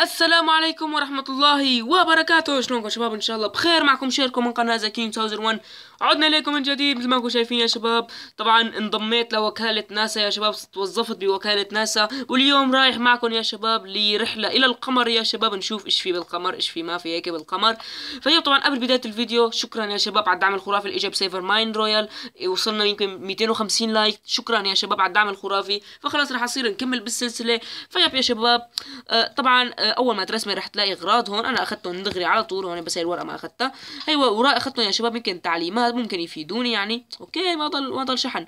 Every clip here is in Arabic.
السلام عليكم ورحمة الله وبركاته شلونكم شباب ان شاء الله بخير معكم شيركم من قناة زكين ساوزر 1 عدنا اليكم من جديد مثل ما انكم شايفين يا شباب طبعا انضميت لوكالة ناسا يا شباب توظفت بوكالة ناسا واليوم رايح معكم يا شباب لرحلة الى القمر يا شباب نشوف ايش في بالقمر ايش في ما في هيك بالقمر فهي طبعا قبل بداية الفيديو شكرا يا شباب على الدعم الخرافي اللي اجى بسيفر ماين رويال وصلنا يمكن 250 لايك شكرا يا شباب على الدعم الخرافي فخلاص رح اصير نكمل بالسلسلة فيب يا شباب آه طبعا آه اول ما ترسمي رح تلاقي اغراض هون انا اخذتهم دغري على طول هون بس هي الورقه ما اخذتها ايوه وراء اخذتهم يا شباب يمكن تعليمات ممكن يفيدوني يعني اوكي ما ضل ما ضل شحن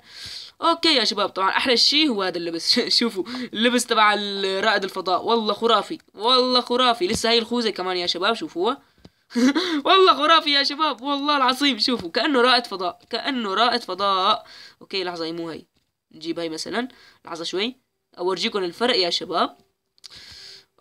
اوكي يا شباب طبعا احلى شيء هو هذا اللبس شوفوا اللبس تبع رائد الفضاء والله خرافي والله خرافي لسه هي الخوذه كمان يا شباب شوفوها والله خرافي يا شباب والله العظيم شوفوا كانه رائد فضاء كانه رائد فضاء اوكي لحظه هي مو هي نجيب هي مثلا لحظه شوي اورجيكم الفرق يا شباب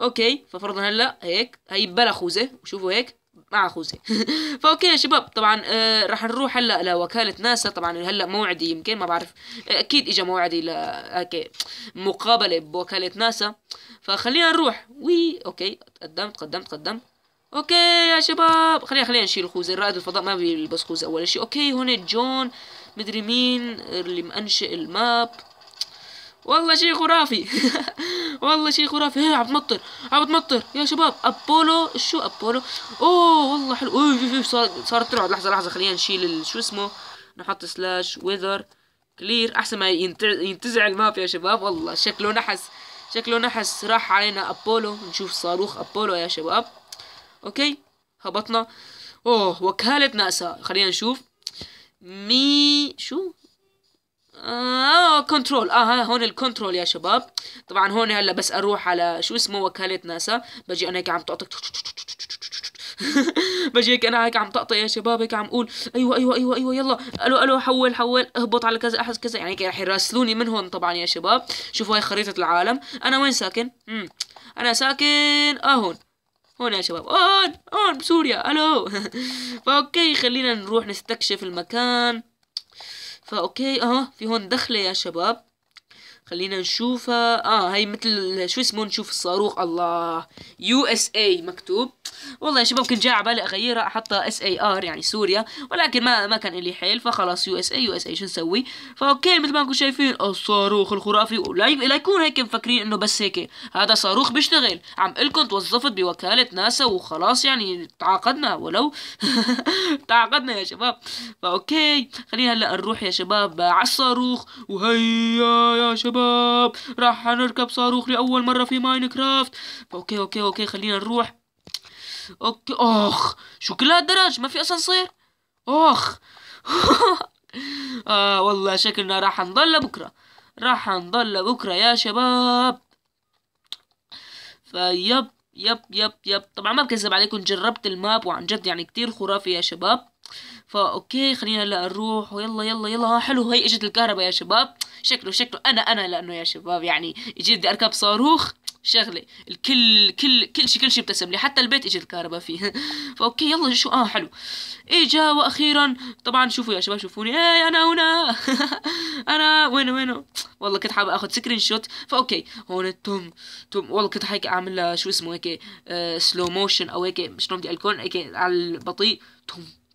اوكي ففرضا هلا هيك هي بلا خوذه وشوفوا هيك مع خوذه فاوكي يا شباب طبعا آه رح نروح هلا لوكاله ناسا طبعا هلا موعدي يمكن ما بعرف آه، اكيد اجى موعدي ل هيك مقابله بوكاله ناسا فخلينا نروح وي اوكي تقدمت قدمت قدمت اوكي يا شباب خلينا خلينا نشيل الخوذه رائد الفضاء ما بيلبس خوذه اول شيء اوكي هون جون مدري مين اللي منشئ الماب والله شيء خرافي والله شيء خرافي هي عم تمطر عم تمطر يا شباب ابولو شو ابولو اوه والله حلو اوه صارت ترعد لحظه لحظه خلينا نشيل شو اسمه نحط سلاش ويذر كلير احسن ما ينتزع الماب يا شباب والله شكله نحس شكله نحس راح علينا ابولو نشوف صاروخ ابولو يا شباب اوكي هبطنا اوه وكالة ناسا خلينا نشوف مي شو آه كنترول اه هون الكنترول يا شباب طبعا هون هلا بس اروح على شو اسمه وكالة ناسا بجي انا هيك عم تقطع بجي هيك انا هيك عم تقطع يا شباب هيك عم اقول ايوه ايوه ايوه ايوه يلا الو الو حول حول اهبط على كذا احس كذا يعني هيك رح يراسلوني من هون طبعا يا شباب شوفوا هاي خريطة العالم انا وين ساكن؟ امم انا ساكن اه هون هون يا شباب آه، هون هون بسوريا الو فاوكي خلينا نروح نستكشف المكان فأوكي اه في هون دخلة يا شباب خلينا نشوفها اه هي مثل شو اسمه نشوف الصاروخ الله يو اس اي مكتوب والله يا شباب كنت جاي على بالي اغيرها احطها اس اي ار يعني سوريا ولكن ما ما كان لي حيل فخلاص يو اس اي يو اس اي شو نسوي فاوكي مثل ما انكم شايفين الصاروخ الخرافي ولا يكون هيك مفكرين انه بس هيك هذا صاروخ بيشتغل عم قلكم توظفت بوكاله ناسا وخلاص يعني تعاقدنا ولو تعاقدنا يا شباب فاوكي خلينا هلا نروح يا شباب على الصاروخ وهيا يا شباب شباب راح نركب صاروخ لأول مرة في ماينكرافت أوكي أوكي أوكي خلينا نروح أوكي أخ شو كل هالدرج ما في أسانسير أخ آه والله شكلنا راح نضل لبكرة راح نضل لبكرة يا شباب فيب يب يب يب طبعا ما بكذب عليكم جربت الماب وعن جد يعني كتير خرافي يا شباب فا اوكي خلينا هلا نروح ويلا يلا يلا حلو هي اجت الكهرباء يا شباب شكله شكله انا انا لانه يا شباب يعني اجيت بدي اركب صاروخ شغله الكل كل كل شيء كل شيء ابتسم لي حتى البيت اجت الكهرباء فيه فا اوكي يلا شو اه حلو اجا واخيرا طبعا شوفوا يا شباب شوفوني اي انا هنا انا وين وين والله كنت حابب اخذ سكرين شوت فا اوكي هون تم تم والله كنت هيك اعمل شو اسمه هيك آه سلو موشن او هيك شلون بدي اقول هيك على البطيء تم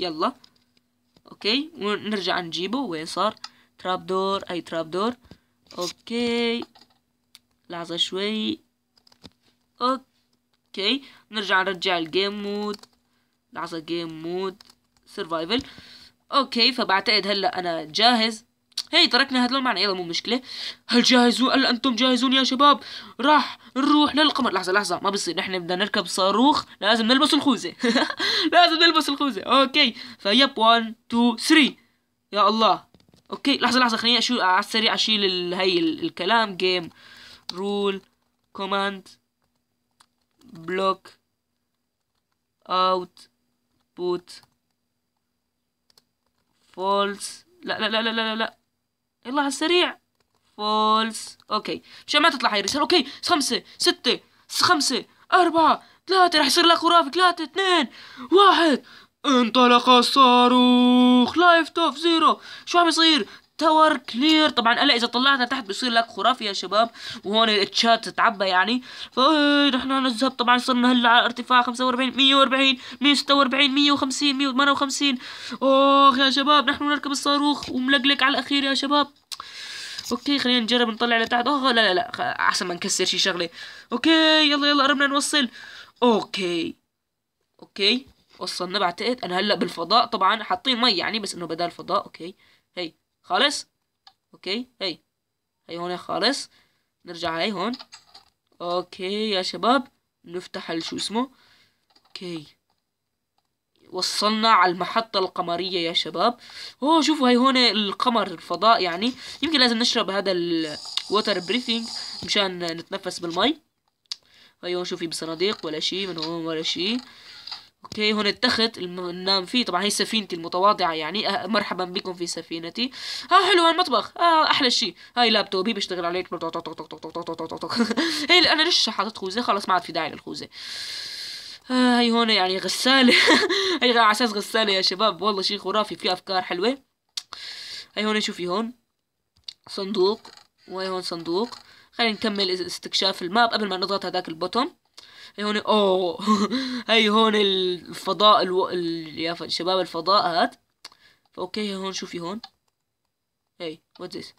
يلا اوكي ونرجع نجيبه وين صار تراب دور اي تراب دور اوكي لحظة شوي اوكي نرجع نرجع الجيم مود لحظة جيم مود سرفايفل اوكي فبعتقد هلا انا جاهز هي تركنا هذا معنا يلا مو مشكلة هل جاهزون هل أنتم جاهزون يا شباب راح نروح للقمر لحظة لحظة ما بصير نحن بدنا نركب صاروخ لازم نلبس الخوذة لازم نلبس الخوذة أوكي فيب 1 2 3 يا الله أوكي لحظة لحظة خليني أشيل على السريع أشيل ال... هي الكلام جيم رول كوماند بلوك اوت بوت فولس لا لا لا لا لا لا يلا على السريع فولس اوكي مشان ما تطلع هاي الرسالة اوكي خمسة ستة خمسة أربعة ثلاثة رح يصير لك خرافي ثلاثة اثنين واحد انطلق الصاروخ لايف توف زيرو شو عم يصير تاور كلير طبعا هلا اذا طلعتها تحت بصير لك خرافي يا شباب وهون التشات تتعبى يعني فنحن نذهب طبعا صرنا هلا على ارتفاع 45 140 146 150 158 اوخ يا شباب نحن نركب الصاروخ وملقلق على الاخير يا شباب اوكي خلينا نجرب نطلع لتحت اوه لا لا لا احسن ما نكسر شي شغله اوكي يلا يلا قربنا نوصل اوكي اوكي وصلنا بعتقد انا هلا بالفضاء طبعا حاطين مي يعني بس انه بدال فضاء اوكي هي خالص اوكي هي هي هون خالص نرجع هي هون اوكي يا شباب نفتح شو اسمه اوكي وصلنا على المحطة القمرية يا شباب اوه شوفوا هي هون القمر الفضاء يعني يمكن لازم نشرب هذا الووتر بريثينج مشان نتنفس بالمي هي هون شوفي بصناديق ولا شي من هون ولا شي اوكي هون التخت ننام فيه طبعا هي سفينتي المتواضعة يعني أه، مرحبا بكم في سفينتي ها آه، حلو هالمطبخ ها آه، احلى شيء هاي لابتوبي بشتغل عليه هي انا ليش حاطط خوذة خلاص ما عاد في داعي للخوذة آه، هاي هون يعني غسالة هاي على اساس غسالة يا شباب والله شيء خرافي في افكار حلوة هاي هون شوفي هون صندوق وهي هون صندوق خلينا نكمل استكشاف الماب قبل ما نضغط هذاك البوتوم هاي هون اوه هاي هون الفضاء الو... ال... يا شباب الفضاء هاد أوكي هاي هون شوفي هون هي وات ذس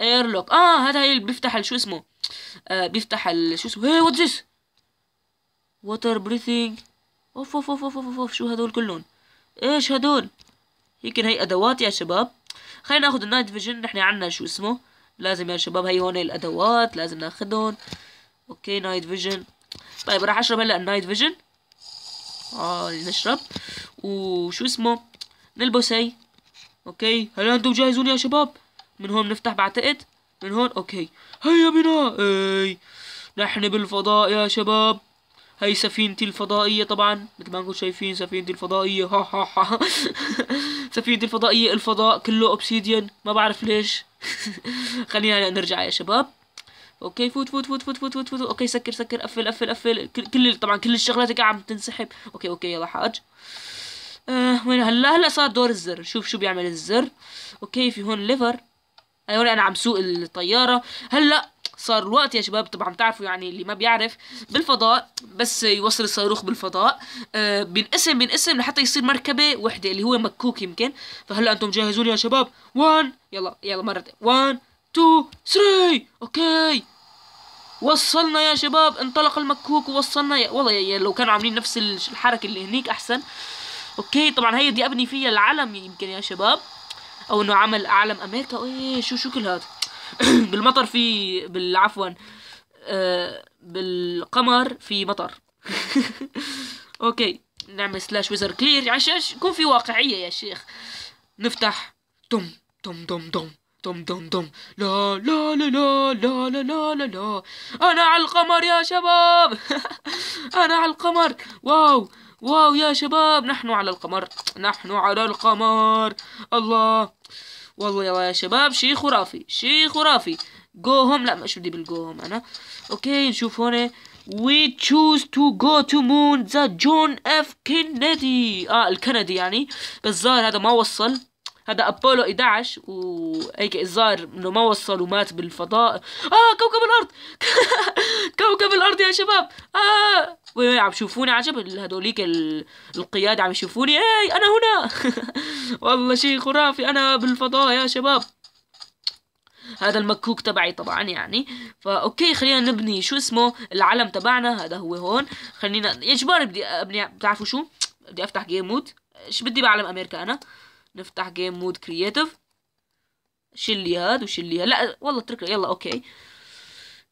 ايرلوك اه هذا هي اللي بيفتح شو اسمه آه بيفتح شو اسمه هي وات ذس واتر بريثنج اوف اوف اوف اوف اوف, أوف. شو هدول كلهم ايش هدول هيك هي ادوات يا شباب خلينا ناخذ النايت فيجن نحن عندنا شو اسمه لازم يا شباب هي هون الادوات لازم ناخذهم اوكي نايت فيجن طيب راح اشرب هلا النايت فيجن اه نشرب وشو اسمه نلبس هي اوكي هلا انتم جاهزون يا شباب من هون بنفتح بعتقد من هون اوكي هيا بنا اي نحن بالفضاء يا شباب هاي سفينتي الفضائية طبعا مثل ما انكم شايفين سفينتي الفضائية ها ها ها سفينتي الفضائية الفضاء كله اوبسيديان ما بعرف ليش خلينا هلا نرجع يا شباب اوكي فوت فوت فوت فوت فوت فوت, فوت. اوكي سكر سكر قفل قفل قفل كل طبعا كل الشغلات قاعدة عم تنسحب اوكي اوكي يلا حاج آه وين هلا هلا صار دور الزر شوف شو بيعمل الزر اوكي في هون ليفر هيقول أيوة، انا عم سوق الطياره هلا هل صار الوقت يا شباب طبعا بتعرفوا يعني اللي ما بيعرف بالفضاء بس يوصل الصاروخ بالفضاء آه بينقسم بينقسم لحتى يصير مركبه وحده اللي هو مكوك يمكن فهلا انتم جاهزون يا شباب 1 يلا يلا مره 1 2 3 اوكي وصلنا يا شباب انطلق المكوك ووصلنا يا والله يا لو كانوا عاملين نفس الحركه اللي هنيك احسن اوكي طبعا هي بدي ابني فيها العلم يمكن يا شباب او انه عمل اعلم امريكا ايه شو شو كل هذا بالمطر في بالعفوا آه، بالقمر في مطر اوكي نعمل سلاش ويزر كلير عشان يكون في واقعية يا شيخ نفتح دم دم دم دم دم دم دم لا لا لا لا لا لا لا لا لا أنا على القمر يا شباب أنا على القمر واو واو يا شباب نحن على القمر نحن على القمر الله والله يا شباب شي خرافي شي خرافي جو هوم لا مش بدي بالجو هوم انا اوكي نشوف هون وي تشوز تو جو تو مون ذا جون اف كينيدي اه الكندي يعني بس ظاهر هذا ما وصل هذا ابولو 11 وهيك الظاهر انه ما وصل ومات بالفضاء اه كوكب الارض كوكب الارض يا شباب اه عم يشوفوني عجب هذوليك القيادة عم يشوفوني اي انا هنا والله شيء خرافي انا بالفضاء يا شباب هذا المكوك تبعي طبعا يعني فاوكي خلينا نبني شو اسمه العلم تبعنا هذا هو هون خلينا اجباري بدي ابني بتعرفوا شو بدي افتح جيم مود ايش بدي بعلم امريكا انا نفتح جيم مود كرييتيف شيل لي هاد وشيل لي لا والله اتركها يلا اوكي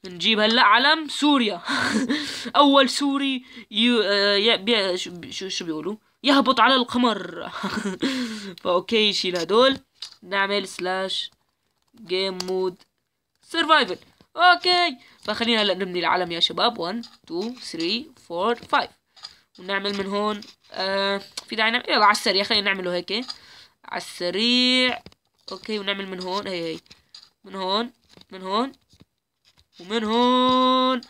نجيب هلا علم سوريا اول سوري يو... آه... شو شو بيقولوا يهبط على القمر فاوكي شيل هدول نعمل سلاش جيم مود سرفايفل اوكي فخلينا هلا نبني العلم يا شباب 1 2 3 4 5 ونعمل من هون آه في داعي نعمل يلا على السريع خلينا نعمله هيك على السريع اوكي ونعمل من هون هي هي من هون من هون ومن هون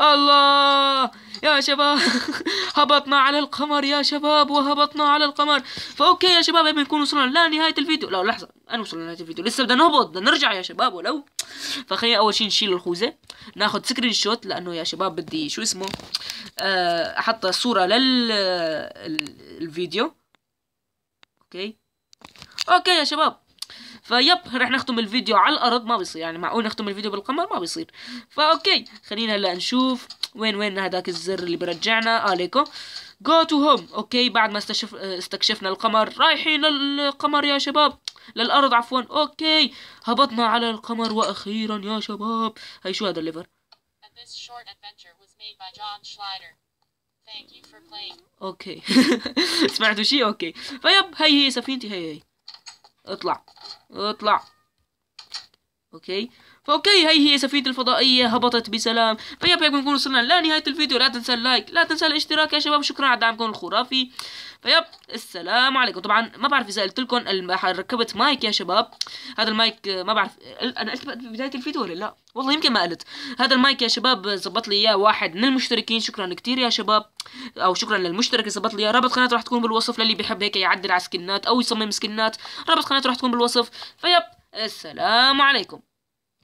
الله يا شباب هبطنا على القمر يا شباب وهبطنا على القمر فاوكي يا شباب بنكون وصلنا لنهاية الفيديو لا لحظة انا وصلنا لنهاية الفيديو لسه بدنا نهبط بدنا نرجع يا شباب ولو فخلينا اول شيء نشيل الخوذة ناخذ سكرين شوت لانه يا شباب بدي شو اسمه آه، احط صورة لل آه، الفيديو اوكي اوكي يا شباب فيب رح نختم الفيديو على الارض ما بيصير يعني معقول نختم الفيديو بالقمر ما بيصير فاوكي خلينا هلا نشوف وين وين هذاك الزر اللي برجعنا اه جو تو هوم اوكي بعد ما استشف... استكشفنا القمر رايحين للقمر يا شباب للارض عفوا اوكي هبطنا على القمر واخيرا يا شباب هي شو هذا الليفر اوكي سمعتوا شيء اوكي فيب هي هي سفينتي هي هي اطلع اطلع اوكي فأوكي هاي هي سفينة الفضائية هبطت بسلام فيا هيك نكون وصلنا لنهاية الفيديو لا تنسى اللايك لا تنسى الاشتراك يا شباب شكرا على دعمكم الخرافي فيب السلام عليكم طبعا ما بعرف اذا قلت لكم ركبت مايك يا شباب هذا المايك آه، ما بعرف انا قلت بدايه الفيديو ولا لا والله يمكن ما قلت هذا المايك يا شباب زبط لي اياه واحد من المشتركين شكرا كثير يا شباب او شكرا للمشترك زبط لي اياه رابط قناته راح تكون بالوصف للي بيحب هيك يعدل على سكنات او يصمم سكنات رابط قناته راح تكون بالوصف فيب السلام عليكم